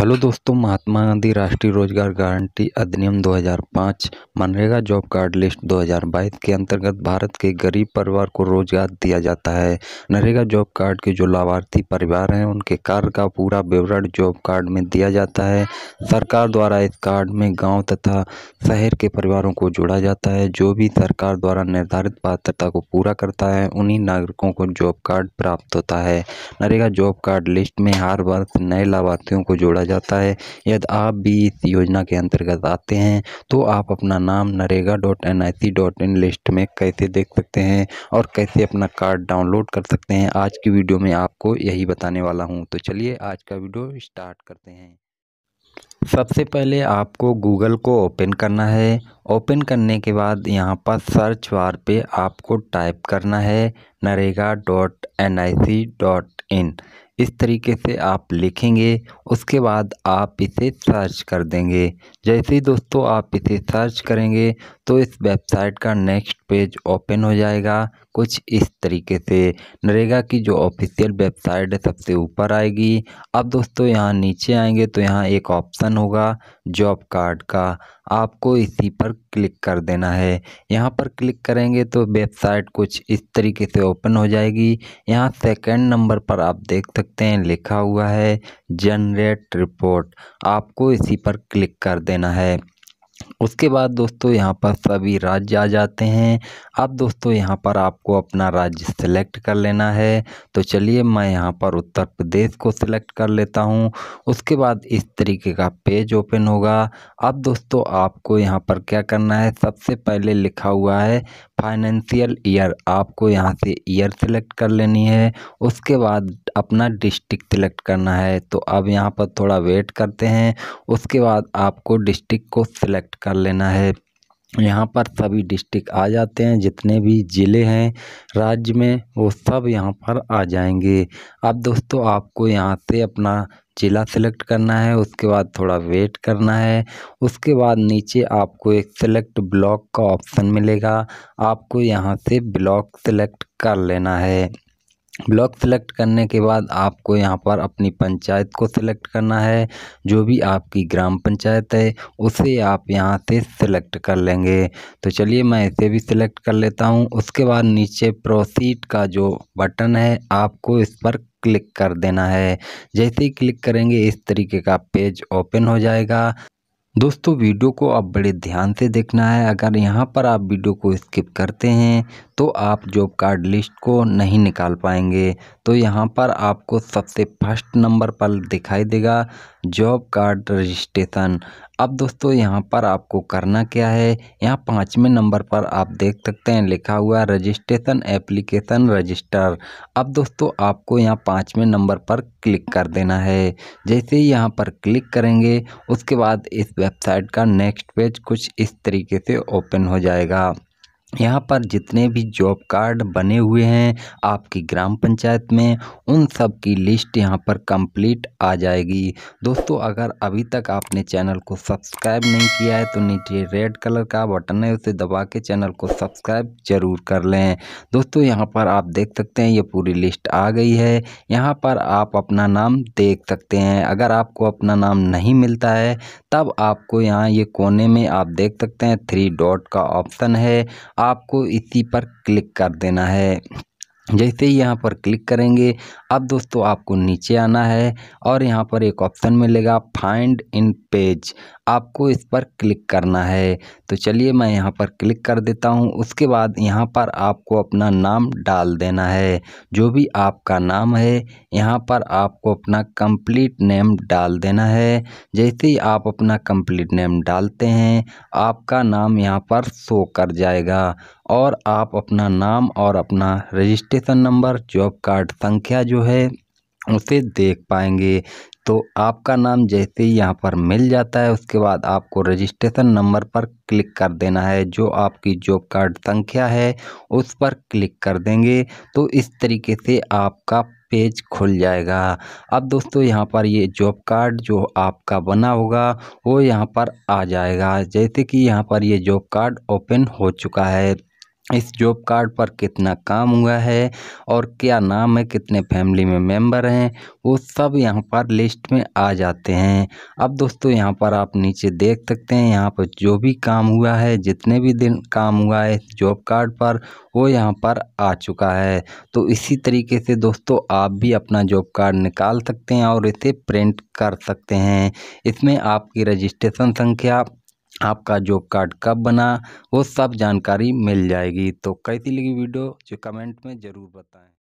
hello दोस्तों महात्मा गांधी राष्ट्रीय रोजगार गारंटी अधिनियम 2005 मनरेगा जॉब कार्ड लिस्ट 2022 के अंतर्गत भारत के गरीब परिवार को रोजगार दिया जाता है नरेगा जॉब कार्ड के जो लाभार्थी परिवार हैं उनके कार्य का पूरा विवरण जॉब कार्ड में दिया जाता है सरकार द्वारा इस कार्ड में गाँव तथा शहर के परिवारों को जोड़ा जाता है जो भी सरकार द्वारा निर्धारित पात्रता को पूरा करता है उन्हीं नागरिकों को जॉब कार्ड प्राप्त होता है नरेगा जॉब कार्ड लिस्ट में हर वर्ष नए लाभार्थियों को जोड़ा जाता है यदि आप भी इस योजना के अंतर्गत आते हैं तो आप अपना नाम NREGA dot N I C dot in list में कैसे देख सकते हैं और कैसे अपना कार्ड डाउनलोड कर सकते हैं आज की वीडियो में आपको यही बताने वाला हूँ तो चलिए आज का वीडियो स्टार्ट करते हैं सबसे पहले आपको गूगल को ओपन करना है ओपन करने के बाद यहाँ पर सर्च बार पे आपको टाइप करना है NREGA dot N I C dot in इस तरीके से आप लिखेंगे उसके बाद आप इसे सर्च कर देंगे जैसे ही दोस्तों आप इसे सर्च करेंगे तो इस वेबसाइट का नेक्स्ट पेज ओपन हो जाएगा कुछ इस तरीके से नरेगा की जो ऑफिशियल वेबसाइट है सबसे ऊपर आएगी अब दोस्तों यहाँ नीचे आएंगे तो यहाँ एक ऑप्शन होगा जॉब कार्ड का आपको इसी पर क्लिक कर देना है यहाँ पर क्लिक करेंगे तो वेबसाइट कुछ इस तरीके से ओपन हो जाएगी यहाँ सेकंड नंबर पर आप देख सकते हैं लिखा हुआ है जनरेट रिपोर्ट आपको इसी पर क्लिक कर देना है उसके बाद दोस्तों यहाँ पर सभी राज्य आ जाते हैं अब दोस्तों यहाँ पर आपको अपना राज्य सेलेक्ट कर लेना है तो चलिए मैं यहाँ पर उत्तर प्रदेश को सिलेक्ट कर लेता हूँ उसके बाद इस तरीके का पेज ओपन होगा अब दोस्तों आपको यहाँ पर क्या करना है सबसे पहले लिखा हुआ है फाइनेंशियल ईयर आपको यहाँ से ईयर सेलेक्ट कर लेनी है उसके बाद अपना डिस्ट्रिक्ट सेलेक्ट करना है तो अब यहाँ पर थोड़ा वेट करते हैं उसके बाद आपको डिस्ट्रिक्ट को सिलेक्ट कर लेना है यहाँ पर सभी डिस्ट्रिक्ट आ जाते हैं जितने भी ज़िले हैं राज्य में वो सब यहाँ पर आ जाएंगे अब दोस्तों आपको यहाँ से अपना ज़िला सेलेक्ट करना है उसके बाद थोड़ा वेट करना है उसके बाद नीचे आपको एक सेलेक्ट ब्लॉक का ऑप्शन मिलेगा आपको यहाँ से ब्लॉक सेलेक्ट कर लेना है ब्लॉक सेलेक्ट करने के बाद आपको यहाँ पर अपनी पंचायत को सिलेक्ट करना है जो भी आपकी ग्राम पंचायत है उसे आप यहाँ से सिलेक्ट कर लेंगे तो चलिए मैं इसे भी सिलेक्ट कर लेता हूँ उसके बाद नीचे प्रोसीड का जो बटन है आपको इस पर क्लिक कर देना है जैसे ही क्लिक करेंगे इस तरीके का पेज ओपन हो जाएगा दोस्तों वीडियो को आप बड़े ध्यान से देखना है अगर यहाँ पर आप वीडियो को स्किप करते हैं तो आप जॉब कार्ड लिस्ट को नहीं निकाल पाएंगे तो यहाँ पर आपको सबसे फर्स्ट नंबर पर दिखाई देगा जॉब कार्ड रजिस्ट्रेशन अब दोस्तों यहाँ पर आपको करना क्या है यहाँ पाँचवें नंबर पर आप देख सकते हैं लिखा हुआ रजिस्ट्रेशन एप्लीकेशन रजिस्टर अब दोस्तों आपको यहाँ पाँचवें नंबर पर क्लिक कर देना है जैसे ही यहाँ पर क्लिक करेंगे उसके बाद इस वेबसाइट का नेक्स्ट पेज कुछ इस तरीके से ओपन हो जाएगा यहाँ पर जितने भी जॉब कार्ड बने हुए हैं आपकी ग्राम पंचायत में उन सब की लिस्ट यहाँ पर कंप्लीट आ जाएगी दोस्तों अगर अभी तक आपने चैनल को सब्सक्राइब नहीं किया है तो नीचे रेड कलर का बटन है उसे दबा के चैनल को सब्सक्राइब जरूर कर लें दोस्तों यहाँ पर आप देख सकते हैं ये पूरी लिस्ट आ गई है यहाँ पर आप अपना नाम देख सकते हैं अगर आपको अपना नाम नहीं मिलता है तब आपको यहाँ ये कोने में आप देख सकते हैं थ्री डॉट का ऑप्शन है आपको इसी पर क्लिक कर देना है जैसे ही यहाँ पर क्लिक करेंगे अब दोस्तों आपको नीचे आना है और यहाँ पर एक ऑप्शन मिलेगा फाइंड इन पेज आपको इस पर क्लिक करना है तो चलिए मैं यहाँ पर क्लिक कर देता हूँ उसके बाद यहाँ पर आपको अपना नाम डाल देना है जो भी आपका नाम है यहाँ पर आपको अपना कंप्लीट नेम डाल देना है जैसे ही आप अपना कंप्लीट नेम डालते हैं आपका नाम यहाँ पर शो कर जाएगा और आप अपना नाम और अपना रजिस्ट्रेशन नंबर जॉब कार्ड संख्या जो है उसे देख पाएंगे तो आपका नाम जैसे ही यहाँ पर मिल जाता है उसके बाद आपको रजिस्ट्रेशन नंबर पर क्लिक कर देना है जो आपकी जॉब कार्ड संख्या है उस पर क्लिक कर देंगे तो इस तरीके से आपका पेज खुल जाएगा अब दोस्तों यहाँ पर ये जॉब कार्ड जो आपका बना होगा वो यहाँ पर आ जाएगा जैसे कि यहाँ पर ये जॉब कार्ड ओपन हो चुका है इस जॉब कार्ड पर कितना काम हुआ है और क्या नाम है कितने फैमिली में मेंबर हैं वो सब यहाँ पर लिस्ट में आ जाते हैं अब दोस्तों यहाँ पर आप नीचे देख सकते हैं यहाँ पर जो भी काम हुआ है जितने भी दिन काम हुआ है इस जॉब कार्ड पर वो यहाँ पर आ चुका है तो इसी तरीके से दोस्तों आप भी अपना जॉब कार्ड निकाल सकते हैं और इसे प्रिंट कर सकते हैं इसमें आपकी रजिस्ट्रेशन संख्या आपका जॉब कार्ड कब बना वो सब जानकारी मिल जाएगी तो कैसी लगी वीडियो जो कमेंट में ज़रूर बताएँ